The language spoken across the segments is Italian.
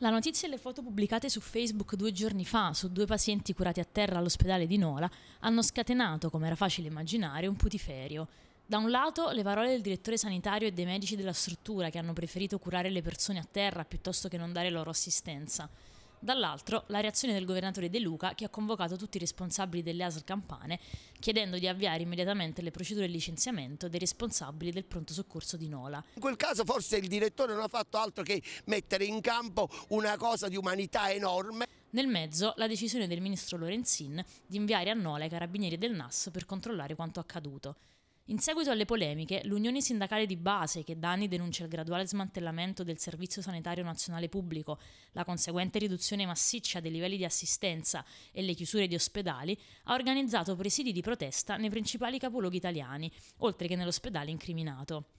La notizia e le foto pubblicate su Facebook due giorni fa su due pazienti curati a terra all'ospedale di Nola hanno scatenato, come era facile immaginare, un putiferio. Da un lato le parole del direttore sanitario e dei medici della struttura che hanno preferito curare le persone a terra piuttosto che non dare loro assistenza dall'altro la reazione del governatore De Luca che ha convocato tutti i responsabili delle ASL campane chiedendo di avviare immediatamente le procedure di licenziamento dei responsabili del pronto soccorso di Nola. In quel caso forse il direttore non ha fatto altro che mettere in campo una cosa di umanità enorme. Nel mezzo la decisione del ministro Lorenzin di inviare a Nola i carabinieri del NAS per controllare quanto accaduto. In seguito alle polemiche, l'Unione Sindacale di Base, che da anni denuncia il graduale smantellamento del Servizio Sanitario Nazionale Pubblico, la conseguente riduzione massiccia dei livelli di assistenza e le chiusure di ospedali, ha organizzato presidi di protesta nei principali capoluoghi italiani, oltre che nell'ospedale incriminato.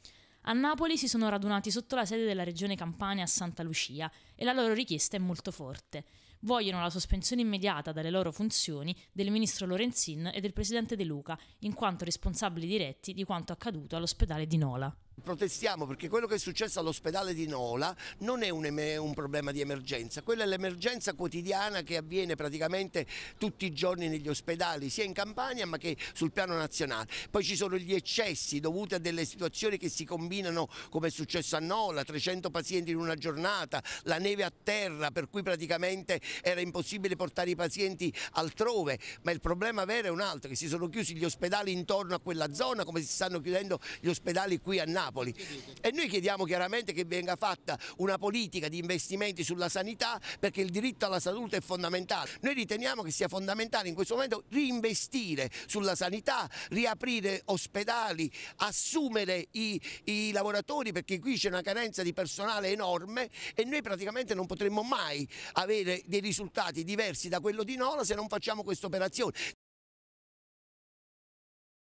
A Napoli si sono radunati sotto la sede della regione Campania a Santa Lucia e la loro richiesta è molto forte vogliono la sospensione immediata dalle loro funzioni del ministro Lorenzin e del presidente De Luca, in quanto responsabili diretti di quanto accaduto all'ospedale di Nola. Protestiamo perché quello che è successo all'ospedale di Nola non è un, un, problema di emergenza, quella è l'emergenza quotidiana che avviene praticamente tutti i giorni negli ospedali, sia in Campania ma che sul piano nazionale. Poi ci sono gli eccessi dovuti a delle situazioni che si combinano come è successo a Nola, 300 pazienti in una giornata, la neve a terra per cui praticamente era impossibile portare i pazienti altrove, ma il problema vero è un altro, che si sono chiusi gli ospedali intorno a quella zona come si stanno chiudendo gli ospedali qui a Napoli. E noi chiediamo chiaramente che venga fatta una politica di investimenti sulla sanità perché il diritto alla salute è fondamentale. Noi riteniamo che sia fondamentale in questo momento reinvestire sulla sanità, riaprire ospedali, assumere i, i lavoratori perché qui c'è una carenza di personale enorme e noi praticamente non potremmo mai avere dei dei risultati diversi da quello di Nola se non facciamo questa operazione.